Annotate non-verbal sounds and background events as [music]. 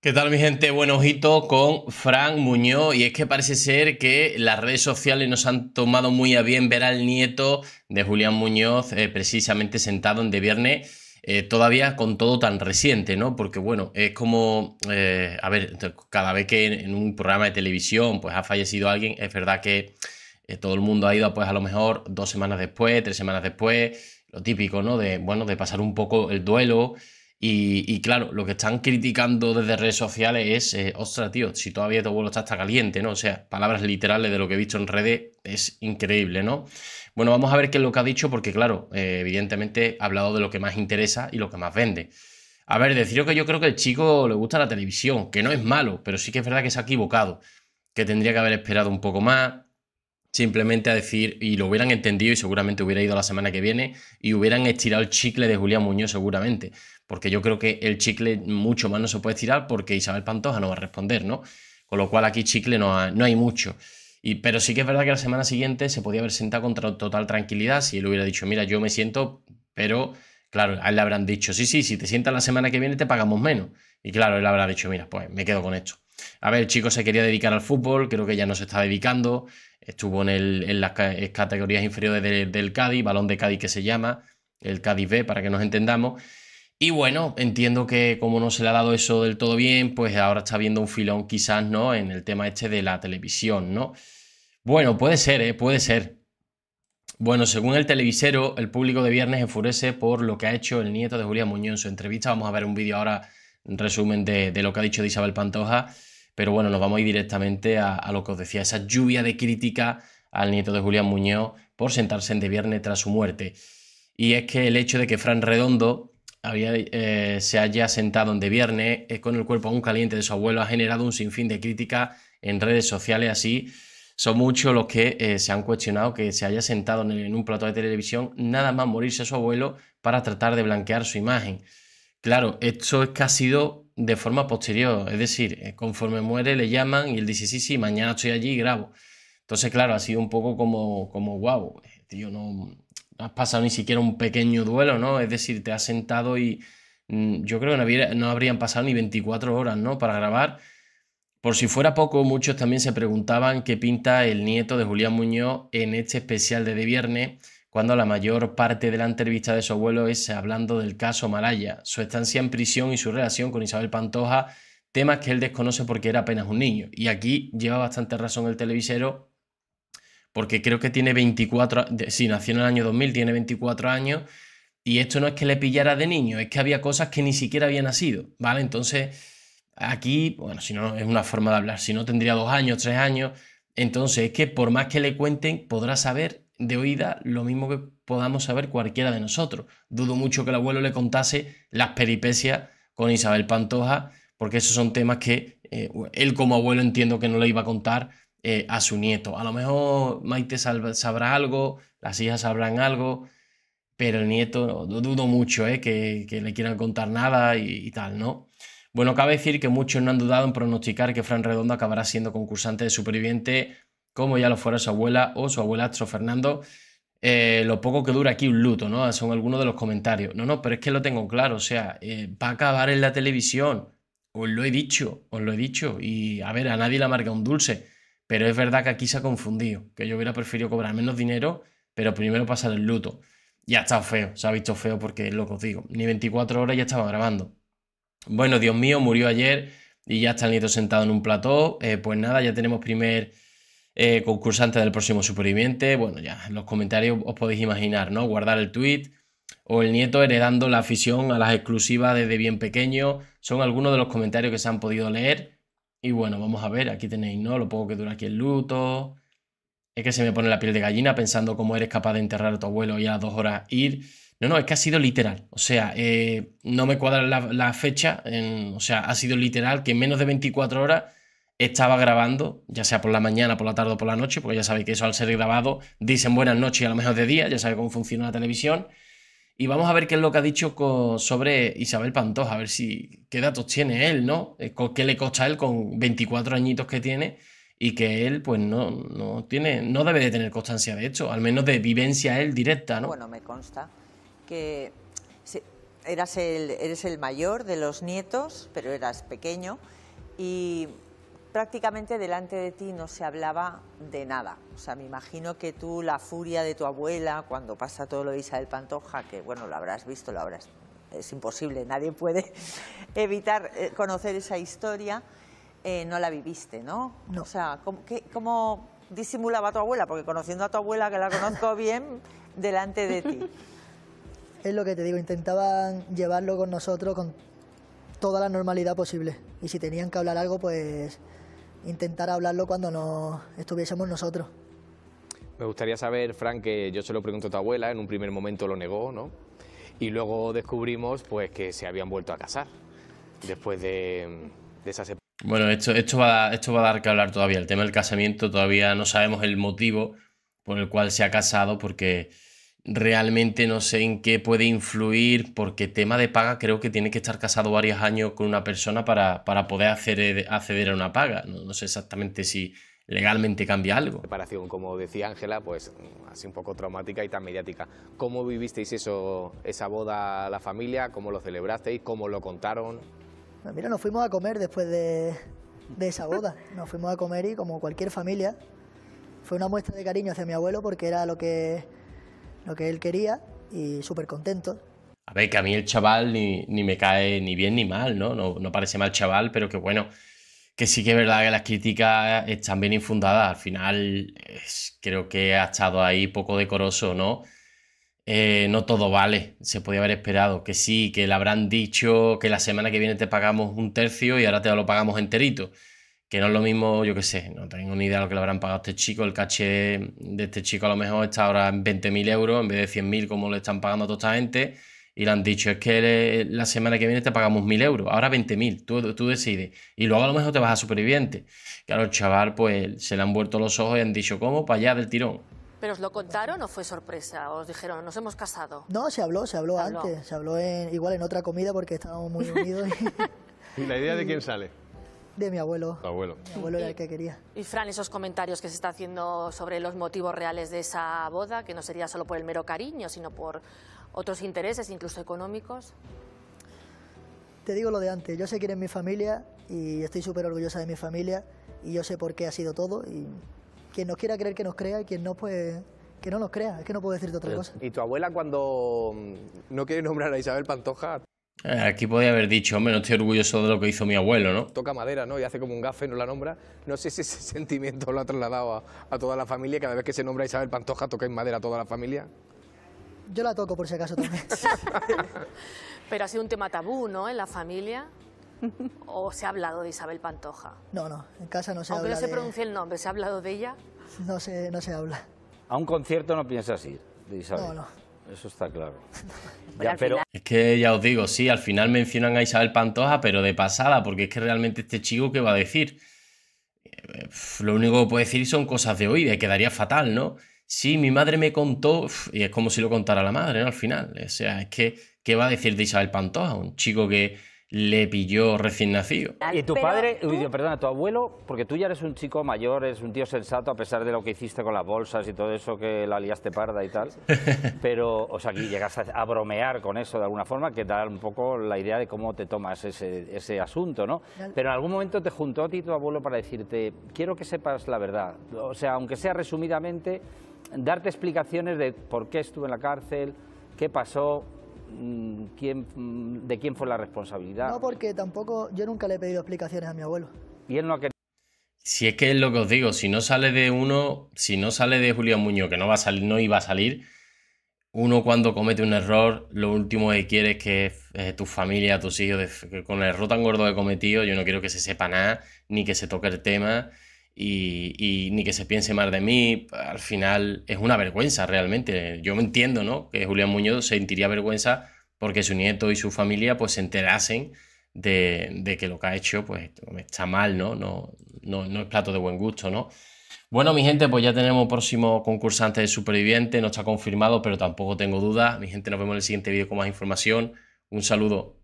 ¿Qué tal mi gente? Buen ojito con Frank Muñoz y es que parece ser que las redes sociales nos han tomado muy a bien ver al nieto de Julián Muñoz eh, precisamente sentado en de viernes eh, todavía con todo tan reciente, ¿no? Porque bueno, es como, eh, a ver, cada vez que en un programa de televisión pues ha fallecido alguien, es verdad que todo el mundo ha ido pues a lo mejor dos semanas después, tres semanas después, lo típico, ¿no? De, bueno, de pasar un poco el duelo. Y, claro, lo que están criticando desde redes sociales es, eh, ostras, tío, si todavía tu vuelo está hasta caliente, ¿no? O sea, palabras literales de lo que he visto en redes es increíble, ¿no? Bueno, vamos a ver qué es lo que ha dicho, porque claro, eh, evidentemente ha hablado de lo que más interesa y lo que más vende. A ver, deciros que yo creo que el chico le gusta la televisión, que no es malo, pero sí que es verdad que se ha equivocado, que tendría que haber esperado un poco más, simplemente a decir, y lo hubieran entendido y seguramente hubiera ido la semana que viene y hubieran estirado el chicle de Julián Muñoz seguramente, porque yo creo que el chicle mucho más no se puede estirar porque Isabel Pantoja no va a responder, ¿no? Con lo cual aquí chicle no, hay mucho. Y, pero sí que es verdad que la semana siguiente se podía haber sentado con total tranquilidad si él hubiera dicho, mira, yo me siento, pero claro, a él le habrán dicho, sí, sí, si te sientas la semana que viene te pagamos menos. Y claro, él habrá dicho, mira, pues me quedo con esto. A ver, el chico se quería dedicar al fútbol, creo que ya no se está dedicando, estuvo en, el, en las eh, categorías inferiores del Cádiz, balón de Cádiz que se llama, el Cádiz B, para que nos entendamos. Y bueno, entiendo que como no se le ha dado eso del todo bien, pues ahora está viendo un filón quizás, ¿no? En el tema este de la televisión, ¿no? Bueno, puede ser, ¿eh? Puede ser. Bueno, según el televisero, el público de viernes enfurece por lo que ha hecho el nieto de Julián Muñoz en su entrevista. Vamos a ver un vídeo ahora, en resumen de, lo que ha dicho de Isabel Pantoja. Pero bueno, nos vamos a ir directamente a, lo que os decía, esa lluvia de crítica al nieto de Julián Muñoz por sentarse en de viernes tras su muerte. Y es que el hecho de que Fran Redondo eh, se haya sentado en de viernes con el cuerpo aún caliente de su abuelo ha generado un sinfín de crítica en redes sociales así. Son muchos los que eh, se han cuestionado que se haya sentado en, en un plato de televisión nada más morirse su abuelo para tratar de blanquear su imagen. Claro, esto es que ha sido de forma posterior. Es decir, eh, conforme muere le llaman y él dice, sí, sí, mañana estoy allí y grabo. Entonces, claro, ha sido un poco como, como guau eh, tío, no, has pasado ni siquiera un pequeño duelo, ¿no? Es decir, te has sentado y mm, yo creo que no, no habrían pasado ni 24 horas, ¿no? Para grabar. Por si fuera poco, muchos también se preguntaban qué pinta el nieto de Julián Muñoz en este especial de, de viernes cuando la mayor parte de la entrevista de su abuelo es hablando del caso Malaya, su estancia en prisión y su relación con Isabel Pantoja, temas que él desconoce porque era apenas un niño. Y aquí lleva bastante razón el televisero, porque creo que tiene 24, si nació en el año 2000, tiene 24 años, y esto no es que le pillara de niño, es que había cosas que ni siquiera había nacido, ¿vale? Entonces... Aquí, bueno, si no es una forma de hablar, si no tendría dos años, tres años, entonces es que por más que le cuenten, podrá saber de oída lo mismo que podamos saber cualquiera de nosotros. Dudo mucho que el abuelo le contase las peripecias con Isabel Pantoja, porque esos son temas que eh, él como abuelo entiendo que no le iba a contar eh, a su nieto. A lo mejor Maite sabrá algo, las hijas sabrán algo, pero el nieto no, dudo mucho eh, que, le quieran contar nada y, y tal, ¿no? Bueno, cabe decir que muchos no han dudado en pronosticar que Fran Redondo acabará siendo concursante de Superviviente como ya lo fuera su abuela o su abuela Astro Fernando, eh, lo poco que dura aquí un luto, ¿no? Son algunos de los comentarios. No, no, pero es que lo tengo claro, o sea, eh, va a acabar en la televisión. Os lo he dicho, os lo he dicho. Y a ver, a nadie le marcado un dulce. Pero es verdad que aquí se ha confundido, que yo hubiera preferido cobrar menos dinero, pero primero pasar el luto. Ya está feo, se ha visto feo porque es lo que os digo. Ni 24 horas ya estaba grabando. Bueno, Dios mío, murió ayer y ya está el nieto sentado en un plató. Eh, pues nada, ya tenemos primer eh, concursante del próximo superviviente. Bueno, ya en los comentarios os podéis imaginar, ¿no? Guardar el tweet o el nieto heredando la afición a las exclusivas desde bien pequeño. Son algunos de los comentarios que se han podido leer. Y bueno, vamos a ver, aquí tenéis, ¿no? Lo poco que dura aquí el luto. Es que se me pone la piel de gallina pensando cómo eres capaz de enterrar a tu abuelo y a las dos horas ir. No, no, es que ha sido literal. O sea, eh, no me cuadra la, fecha. o sea, ha sido literal que en menos de 24 horas estaba grabando, ya sea por la mañana, por la tarde o por la noche, porque ya sabéis que eso al ser grabado dicen buenas noches y a lo mejor de día, ya sabéis cómo funciona la televisión. Y vamos a ver qué es lo que ha dicho sobre Isabel Pantoja, a ver si qué datos tiene él, ¿no? Eh, ¿Qué le costa a él con 24 añitos que tiene? Y que él, pues, no, tiene, no debe de tener constancia de hecho, al menos de vivencia él directa, ¿no? Bueno, me consta que eras el, eres el mayor de los nietos, pero eras pequeño. Y prácticamente delante de ti no se hablaba de nada. O sea, me imagino que tú la furia de tu abuela cuando pasa todo lo de Isabel Pantoja, que bueno, lo habrás visto, lo habrás... Es imposible, nadie puede [laughs] evitar eh, conocer esa historia. Eh, no la viviste, ¿no? no. O sea, ¿cómo, disimulaba a disimulaba tu abuela? Porque conociendo a tu abuela, que la conozco bien, [laughs] delante de ti. Es lo que te digo, intentaban llevarlo con nosotros, con toda la normalidad posible. Y si tenían que hablar algo, pues intentar hablarlo cuando no estuviésemos nosotros. Me gustaría saber, Frank, que yo se lo pregunto a tu abuela, en un primer momento lo negó, ¿no? Y luego descubrimos pues que se habían vuelto a casar después de, de esa separación. Bueno, esto, esto, va, esto va a dar que hablar todavía. El tema del casamiento todavía no sabemos el motivo por el cual se ha casado, porque Realmente no sé en qué puede influir, porque tema de paga creo que tiene que estar casado varios años con una persona para, poder hacer, acceder a una paga. No, sé exactamente si legalmente cambia algo. Separación, como decía Ángela, pues así un poco traumática y tan mediática. ¿Cómo vivisteis eso, esa boda la familia? ¿Cómo lo celebrasteis? ¿Cómo lo contaron? Pues mira, nos fuimos a comer después de, de esa boda. Nos fuimos a comer y como cualquier familia, fue una muestra de cariño hacia mi abuelo porque era lo que lo que él quería y súper contento. A ver, que a mí el chaval ni, ni me cae ni bien ni mal, ¿no? ¿no? No parece mal chaval, pero que bueno, que sí que es verdad que las críticas están bien infundadas. Al final creo que ha estado ahí poco decoroso, ¿no? Eh, no todo vale, se podía haber esperado. Que sí, que le habrán dicho que la semana que viene te pagamos un tercio y ahora te lo pagamos enterito que no es lo mismo, yo qué sé, no tengo ni idea de lo que le habrán pagado a este chico, el caché de este chico a lo mejor está ahora en 20.000 euros en vez de 100.000 como le están pagando a toda esta gente y le han dicho, es que la semana que viene te pagamos 1.000 euros, ahora 20.000, tú, tú decides y luego a lo mejor te vas a superviviente. Claro, el chaval pues se le han vuelto los ojos y han dicho, ¿cómo? Para allá del tirón. ¿Pero os lo contaron o fue sorpresa? ¿Os dijeron, nos hemos casado? No, se habló, se habló, antes, se habló igual en otra comida porque estábamos muy unidos. [laughs] Y... ¿La idea de quién sale? De mi abuelo. abuelo. abuelo era el que quería. Y Fran, esos comentarios que se está haciendo sobre los motivos reales de esa boda, que no sería solo por el mero cariño, sino por otros intereses, incluso económicos. Te digo lo de antes, yo sé quién es mi familia y estoy súper orgullosa de mi familia y yo sé por qué ha sido todo y quien nos quiera creer que nos crea y quien no, pues que no nos crea, es que no puedo decirte otra cosa. ¿Y tu abuela cuando mm, no quiere nombrar a Isabel Pantoja, Aquí podría haber dicho, hombre, no estoy orgulloso de lo que hizo mi abuelo, ¿no? Toca madera, ¿no? Y hace como un gafe, no la nombra. No sé si ese [laughs] sentimiento lo ha trasladado a, toda la familia. Cada vez que se nombra Isabel Pantoja, toca en madera a toda la familia. Yo la toco por si acaso también. [laughs] Pero ha sido un tema tabú, ¿no? En la familia. ¿O se ha hablado de Isabel Pantoja? No, no, en casa no se Aunque habla. Aunque no se pronuncie el nombre, ¿se ha hablado de ella? No se, no se habla. ¿A un concierto no piensa ir, de Isabel? No, no. Eso está claro. [laughs] Es que ya os digo, sí, al final mencionan a Isabel Pantoja, pero de pasada, porque es que realmente este chico, ¿qué va a decir? Lo único que puede decir son cosas de hoy, de quedaría fatal, ¿no? Sí, mi madre me contó, y es como si lo contara la madre, ¿no? Al final. O sea, es que, ¿qué va a decir de Isabel Pantoja? Un chico que, le pilló recién nacido. Ah, y tu padre, perdona, tu abuelo, porque tú ya eres un chico mayor, eres un tío sensato a pesar de lo que hiciste con las bolsas y todo eso que la liaste parda y tal. [laughs] Pero, o sea, aquí llegas a, bromear con eso de alguna forma, que da un poco la idea de cómo te tomas ese, ese asunto, ¿no? Pero en algún momento te juntó a ti tu abuelo para decirte, quiero que sepas la verdad. O sea, aunque sea resumidamente, darte explicaciones de por qué estuve en la cárcel, qué pasó, Mm, mm, de quién fue la responsabilidad. No, porque tampoco yo nunca le he pedido explicaciones a mi abuelo. Si es que es lo que os digo, si no sale de uno, si no sale de julio Muñoz, que no va a salir, no iba a salir, uno cuando comete un error, lo último que quiere es que eh, tu familia, tus hijos, con el error tan gordo que cometido, yo no quiero que se sepa nada, ni que se toque el tema, y, ni que se piense mal de mí. Al final es una vergüenza realmente. Yo me entiendo, ¿no? Que Julián Muñoz sentiría vergüenza porque su nieto y su familia pues se enterasen de, que lo que ha hecho pues está mal, ¿no? No, no, no es plato de buen gusto, ¿no? Bueno, mi gente, pues ya tenemos próximo concursante de superviviente, no está confirmado, pero tampoco tengo dudas. Mi gente, nos vemos en el siguiente vídeo con más información. Un saludo.